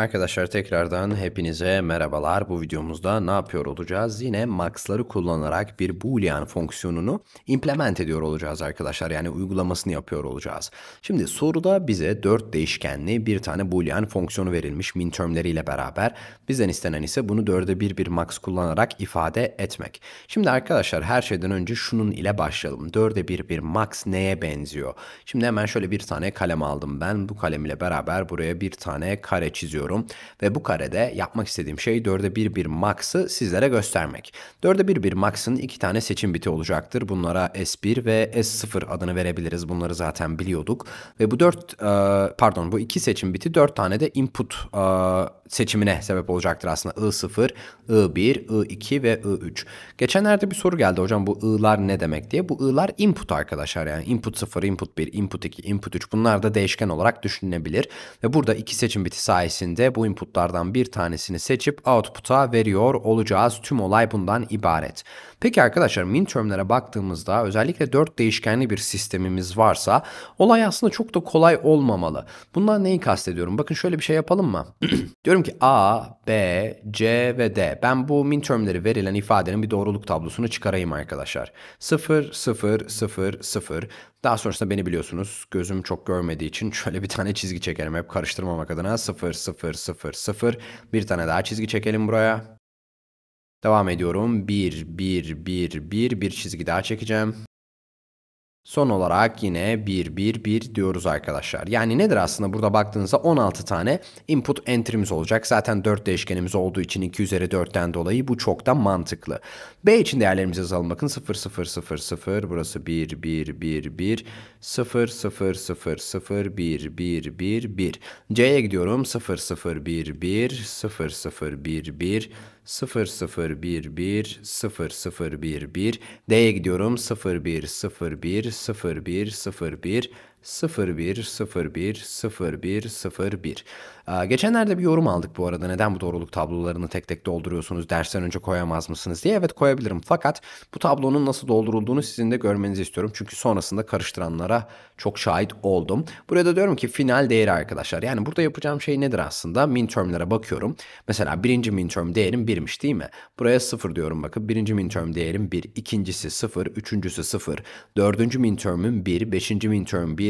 Arkadaşlar tekrardan hepinize merhabalar. Bu videomuzda ne yapıyor olacağız? Yine max'ları kullanarak bir boolean fonksiyonunu implement ediyor olacağız arkadaşlar. Yani uygulamasını yapıyor olacağız. Şimdi soruda bize 4 değişkenli bir tane boolean fonksiyonu verilmiş mintermleriyle beraber. Bizden istenen ise bunu 4'e 1 bir max kullanarak ifade etmek. Şimdi arkadaşlar her şeyden önce şunun ile başlayalım. 4'e 1 bir max neye benziyor? Şimdi hemen şöyle bir tane kalem aldım ben. Bu kalem ile beraber buraya bir tane kare çiziyorum istiyorum ve bu karede yapmak istediğim şey 4'e 1 1 max'ı sizlere göstermek. 4'e 1 1 max'ın iki tane seçim biti olacaktır. Bunlara S1 ve S0 adını verebiliriz. Bunları zaten biliyorduk. Ve bu 4 e, pardon bu iki seçim biti 4 tane de input e, seçimine sebep olacaktır aslında. I0, I1, I2 ve I3. Geçenlerde bir soru geldi hocam bu I'lar ne demek diye. Bu I'lar input arkadaşlar yani input 0, input 1, input 2, input 3 bunlar da değişken olarak düşünülebilir. Ve burada iki seçim biti sayesinde de bu inputlardan bir tanesini seçip output'a veriyor olacağız. Tüm olay bundan ibaret. Peki arkadaşlar min midterm'lere baktığımızda özellikle 4 değişkenli bir sistemimiz varsa olay aslında çok da kolay olmamalı. Bundan neyi kastediyorum? Bakın şöyle bir şey yapalım mı? Diyorum ki A, B, C ve D. Ben bu min midterm'leri verilen ifadenin bir doğruluk tablosunu çıkarayım arkadaşlar. 0, 0, 0, 0. Daha sonrasında beni biliyorsunuz gözüm çok görmediği için şöyle bir tane çizgi çekelim hep karıştırmamak adına 0, 0, 0, 0. Bir tane daha çizgi çekelim buraya. Devam ediyorum. 1, 1, 1, 1, bir çizgi daha çekeceğim. Son olarak yine 1, 1, 1 diyoruz arkadaşlar. Yani nedir aslında burada baktığınızda 16 tane input enter'imiz olacak. Zaten 4 değişkenimiz olduğu için 2 üzeri 4'ten dolayı bu çok da mantıklı. B için değerlerimizi yazalım bakın 0, 0, 0, 0, burası 1, 1, 1, 1. 0 0 0 0 1 1 1 1 C'ye gidiyorum 0 0 1 1 0 0 1 1 0 0 1 1 0 0 1 1 D'ye gidiyorum 0 1 0 1 0 1 0 1 01010101. Ee, geçenlerde bir yorum aldık bu arada. Neden bu doğruluk tablolarını tek tek dolduruyorsunuz? Dersten önce koyamaz mısınız diye. Evet koyabilirim. Fakat bu tablonun nasıl doldurulduğunu sizin de görmenizi istiyorum. Çünkü sonrasında karıştıranlara çok şahit oldum. Buraya da diyorum ki final değeri arkadaşlar. Yani burada yapacağım şey nedir aslında? Min termlere bakıyorum. Mesela birinci min term değerim 1'miş değil mi? Buraya 0 diyorum bakın. Birinci min term değerim 1, ikincisi 0, üçüncüsü 0, dördüncü min term'üm 1, beşinci min term 1,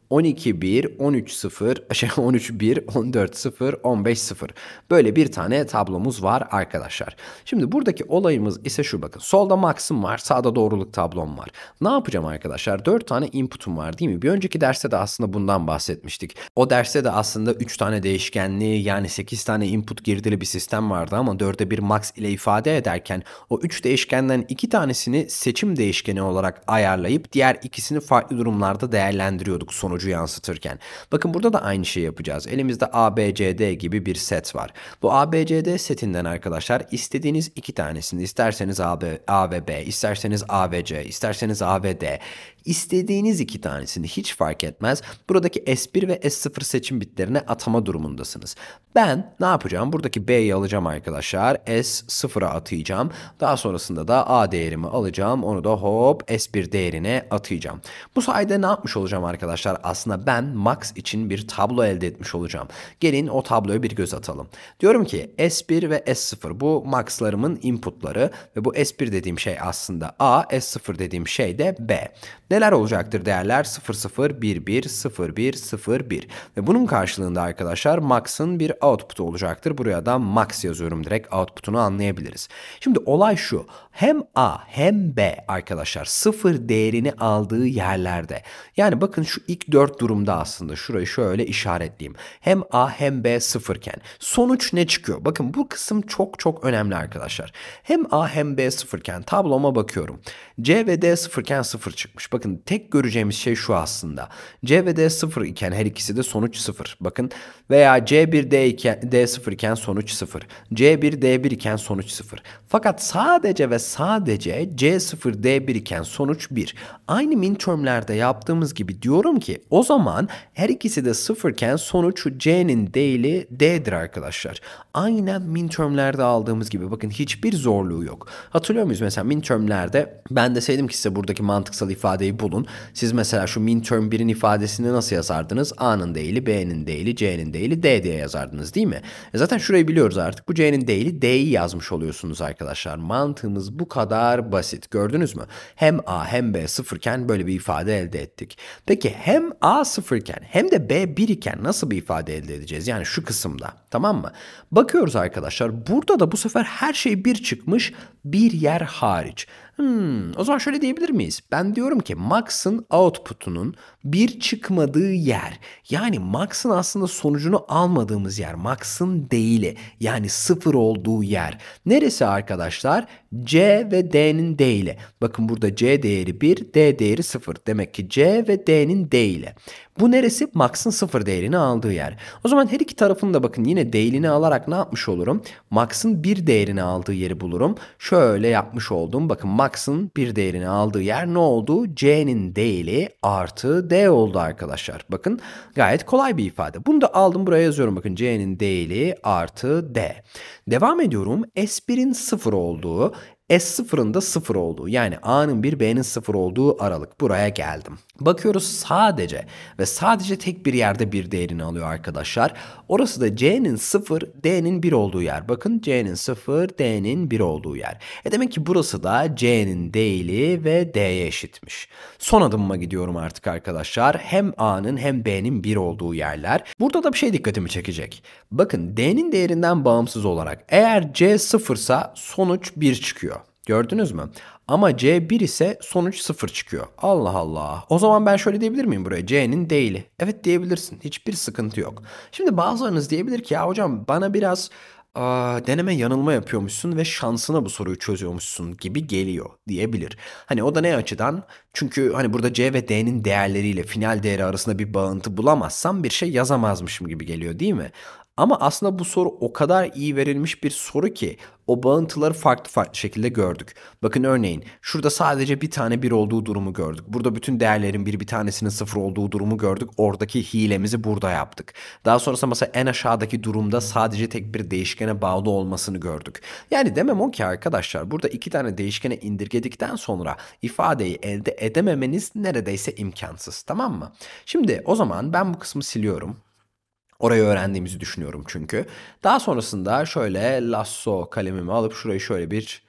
12-1, 13-0, şey 13-1, 14-0, 15-0. Böyle bir tane tablomuz var arkadaşlar. Şimdi buradaki olayımız ise şu bakın. Solda max'ım var, sağda doğruluk tablom var. Ne yapacağım arkadaşlar? 4 tane input'um var değil mi? Bir önceki derste de aslında bundan bahsetmiştik. O derste de aslında 3 tane değişkenli yani 8 tane input girdili bir sistem vardı ama 4'e 1 max ile ifade ederken o 3 değişkenden 2 tanesini seçim değişkeni olarak ayarlayıp diğer ikisini farklı durumlarda değerlendiriyorduk sonucu sonucu yansıtırken. Bakın burada da aynı şeyi yapacağız. Elimizde ABCD gibi bir set var. Bu ABCD setinden arkadaşlar istediğiniz iki tanesini isterseniz AB, A ve B, isterseniz A ve C, isterseniz A ve D, istediğiniz iki tanesini hiç fark etmez. Buradaki S1 ve S0 seçim bitlerine atama durumundasınız. Ben ne yapacağım? Buradaki B'yi alacağım arkadaşlar. S0'a atayacağım. Daha sonrasında da A değerimi alacağım. Onu da hop S1 değerine atayacağım. Bu sayede ne yapmış olacağım arkadaşlar? aslında ben max için bir tablo elde etmiş olacağım. Gelin o tabloya bir göz atalım. Diyorum ki S1 ve S0 bu maxlarımın inputları ve bu S1 dediğim şey aslında A, S0 dediğim şey de B. Neler olacaktır değerler 0 0 1 1 0 1 0 1 ve bunun karşılığında arkadaşlar max'ın bir output'u olacaktır. Buraya da max yazıyorum direkt output'unu anlayabiliriz. Şimdi olay şu. Hem A hem B arkadaşlar sıfır değerini aldığı yerlerde. Yani bakın şu ilk 4 4 durumda aslında şurayı şöyle işaretleyeyim. Hem A hem B sıfırken sonuç ne çıkıyor? Bakın bu kısım çok çok önemli arkadaşlar. Hem A hem B sıfırken tabloma bakıyorum. C ve D sıfırken sıfır çıkmış. Bakın tek göreceğimiz şey şu aslında. C ve D sıfır iken her ikisi de sonuç sıfır. Bakın veya C1 D iken, d sıfır iken sonuç sıfır. C1 D1 iken sonuç sıfır. Fakat sadece ve sadece C0 D1 iken sonuç 1. Aynı midtermlerde yaptığımız gibi diyorum ki o zaman her ikisi de sıfırken sonuç C'nin değili D'dir arkadaşlar. Aynen midtermlerde aldığımız gibi bakın hiçbir zorluğu yok. Hatırlıyor muyuz mesela midtermlerde ben deseydim ki size buradaki mantıksal ifadeyi bulun. Siz mesela şu midterm 1'in ifadesini nasıl yazardınız? A'nın değili, B'nin değili, C'nin değili, D diye yazardınız değil mi? E zaten şurayı biliyoruz artık. Bu C'nin değili D'yi yazmış oluyorsunuz arkadaşlar. Mantığımız bu kadar basit. Gördünüz mü? Hem A hem B sıfırken böyle bir ifade elde ettik. Peki hem A sıfırken hem de B1 iken nasıl bir ifade elde edeceğiz? Yani şu kısımda tamam mı? Bakıyoruz arkadaşlar burada da bu sefer her şey bir çıkmış bir yer hariç. Hmm, o zaman şöyle diyebilir miyiz? Ben diyorum ki Max'ın output'unun bir çıkmadığı yer yani Max'ın aslında sonucunu almadığımız yer Max'ın değili yani sıfır olduğu yer. Neresi arkadaşlar? C ve D'nin değili. Bakın burada C değeri 1, D değeri 0. Demek ki C ve D'nin değili. Bu neresi? Max'ın sıfır değerini aldığı yer. O zaman her iki tarafını da bakın yine değerini alarak ne yapmış olurum? Max'ın bir değerini aldığı yeri bulurum. Şöyle yapmış oldum. Bakın Max'ın bir değerini aldığı yer ne oldu? C'nin değeri artı D oldu arkadaşlar. Bakın gayet kolay bir ifade. Bunu da aldım buraya yazıyorum. Bakın C'nin değeri artı D. Devam ediyorum. S1'in sıfır olduğu, S0'ın da 0 olduğu yani A'nın 1 B'nin 0 olduğu aralık buraya geldim. Bakıyoruz sadece ve sadece tek bir yerde bir değerini alıyor arkadaşlar. Orası da C'nin 0 D'nin 1 olduğu yer. Bakın C'nin 0 D'nin 1 olduğu yer. E demek ki burası da C'nin değili ve D'ye eşitmiş. Son adımıma gidiyorum artık arkadaşlar. Hem A'nın hem B'nin 1 olduğu yerler. Burada da bir şey dikkatimi çekecek. Bakın D'nin değerinden bağımsız olarak eğer C 0 sonuç 1 çıkıyor. Gördünüz mü? Ama C1 ise sonuç 0 çıkıyor. Allah Allah. O zaman ben şöyle diyebilir miyim buraya? C'nin değili. Evet diyebilirsin. Hiçbir sıkıntı yok. Şimdi bazılarınız diyebilir ki ya hocam bana biraz Aa, deneme yanılma yapıyormuşsun ve şansına bu soruyu çözüyormuşsun gibi geliyor diyebilir. Hani o da ne açıdan? Çünkü hani burada C ve D'nin değerleriyle final değeri arasında bir bağıntı bulamazsam bir şey yazamazmışım gibi geliyor değil mi? Ama aslında bu soru o kadar iyi verilmiş bir soru ki o bağıntıları farklı farklı şekilde gördük. Bakın örneğin şurada sadece bir tane bir olduğu durumu gördük. Burada bütün değerlerin bir bir tanesinin sıfır olduğu durumu gördük. Oradaki hilemizi burada yaptık. Daha sonrasında mesela en aşağıdaki durumda sadece tek bir değişkene bağlı olmasını gördük. Yani demem o ki arkadaşlar burada iki tane değişkene indirgedikten sonra ifadeyi elde edememeniz neredeyse imkansız tamam mı? Şimdi o zaman ben bu kısmı siliyorum. Orayı öğrendiğimizi düşünüyorum çünkü. Daha sonrasında şöyle lasso kalemimi alıp şurayı şöyle bir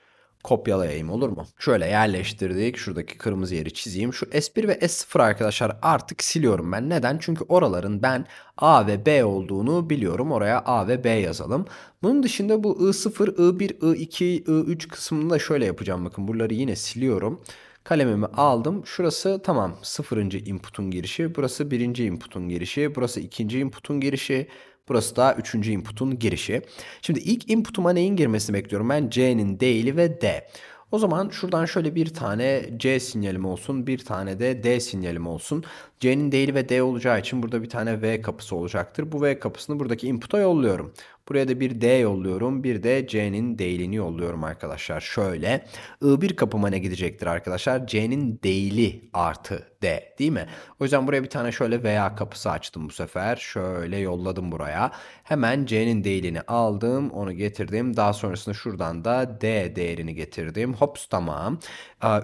kopyalayayım olur mu? Şöyle yerleştirdik. Şuradaki kırmızı yeri çizeyim. Şu S1 ve S0 arkadaşlar artık siliyorum ben. Neden? Çünkü oraların ben A ve B olduğunu biliyorum. Oraya A ve B yazalım. Bunun dışında bu I0, I1, I2, I3 kısmını da şöyle yapacağım. Bakın buraları yine siliyorum. Kalemimi aldım. Şurası tamam sıfırıncı input'un girişi. Burası birinci input'un girişi. Burası ikinci input'un girişi. Burası da üçüncü input'un girişi. Şimdi ilk input'uma neyin girmesini bekliyorum? Ben C'nin değili ve D. O zaman şuradan şöyle bir tane C sinyalim olsun, bir tane de D sinyalim olsun. C'nin değil ve D olacağı için burada bir tane V kapısı olacaktır. Bu V kapısını buradaki input'a yolluyorum. Buraya da bir D yolluyorum. Bir de C'nin değilini yolluyorum arkadaşlar. Şöyle I1 kapıma ne gidecektir arkadaşlar? C'nin değili artı D değil mi? O yüzden buraya bir tane şöyle veya kapısı açtım bu sefer. Şöyle yolladım buraya. Hemen C'nin değilini aldım. Onu getirdim. Daha sonrasında şuradan da D değerini getirdim. Hops tamam.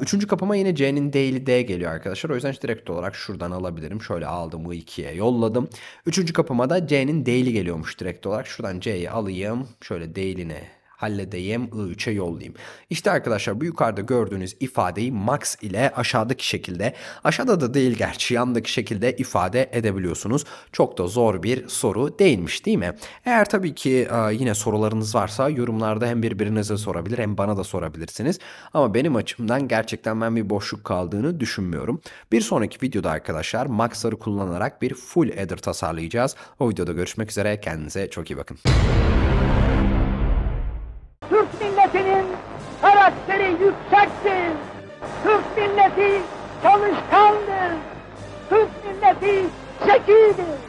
Üçüncü kapama yine C'nin değil'i D geliyor arkadaşlar. O yüzden işte direkt olarak şuradan alabilirim. Şöyle aldım I2'ye yolladım. Üçüncü kapama da C'nin D'li geliyormuş direkt olarak. Şuradan C'yi alayım. Şöyle değiline halledeyim I3'e yollayayım. İşte arkadaşlar bu yukarıda gördüğünüz ifadeyi max ile aşağıdaki şekilde aşağıda da değil gerçi yandaki şekilde ifade edebiliyorsunuz. Çok da zor bir soru değilmiş değil mi? Eğer tabii ki e, yine sorularınız varsa yorumlarda hem birbirinize sorabilir hem bana da sorabilirsiniz. Ama benim açımdan gerçekten ben bir boşluk kaldığını düşünmüyorum. Bir sonraki videoda arkadaşlar maxları kullanarak bir full header tasarlayacağız. O videoda görüşmek üzere. Kendinize çok iyi bakın. Türk milletinin karakteri yüksektir. Türk milleti çalışkandır. Türk milleti zekidir.